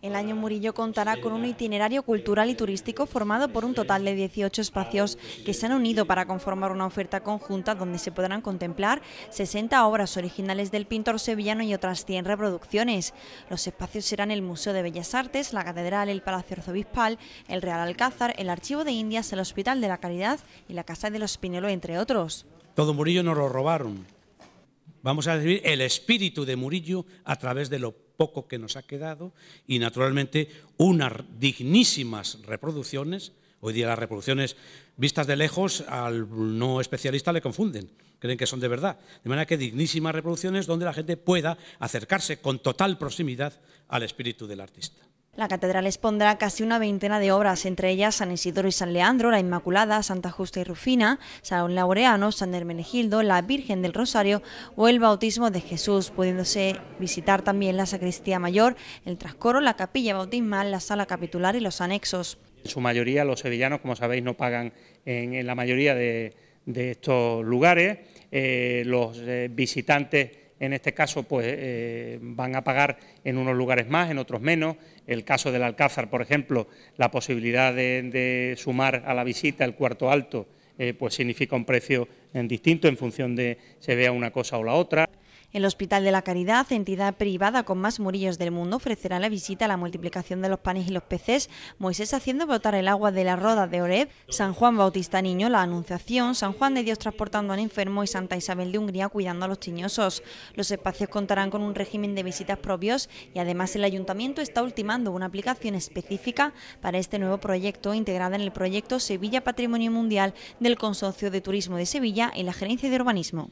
El año Murillo contará con un itinerario cultural y turístico formado por un total de 18 espacios que se han unido para conformar una oferta conjunta donde se podrán contemplar 60 obras originales del pintor sevillano y otras 100 reproducciones. Los espacios serán el Museo de Bellas Artes, la Catedral, el Palacio Arzobispal, el Real Alcázar, el Archivo de Indias, el Hospital de la Caridad y la Casa de los Pinelos, entre otros. Todo Murillo nos lo robaron. Vamos a vivir el espíritu de Murillo a través de lo poco que nos ha quedado y naturalmente unas dignísimas reproducciones. Hoy día las reproducciones vistas de lejos al no especialista le confunden, creen que son de verdad. De manera que dignísimas reproducciones donde la gente pueda acercarse con total proximidad al espíritu del artista. La catedral expondrá casi una veintena de obras, entre ellas San Isidoro y San Leandro, la Inmaculada, Santa Justa y Rufina, San Laureano, San Hermenegildo, la Virgen del Rosario o el Bautismo de Jesús, pudiéndose visitar también la sacristía mayor, el trascoro, la capilla bautismal, la sala capitular y los anexos. En su mayoría los sevillanos, como sabéis, no pagan en, la mayoría de, estos lugares. Eh, los eh, visitantes en este caso pues eh, van a pagar en unos lugares más, en otros menos. El caso del Alcázar, por ejemplo, la posibilidad de, sumar a la visita el cuarto alto, eh, pues significa un precio en eh, distinto en función de se vea una cosa o la otra. El Hospital de la Caridad, entidad privada con más murillos del mundo, ofrecerá la visita a la multiplicación de los panes y los peces, Moisés haciendo brotar el agua de la roda de Oreb, San Juan Bautista Niño, la Anunciación, San Juan de Dios transportando al enfermo y Santa Isabel de Hungría cuidando a los chiñosos. Los espacios contarán con un régimen de visitas propios y además el Ayuntamiento está ultimando una aplicación específica para este nuevo proyecto integrada en el proyecto Sevilla Patrimonio Mundial del Consorcio de Turismo de Sevilla y la Gerencia de Urbanismo.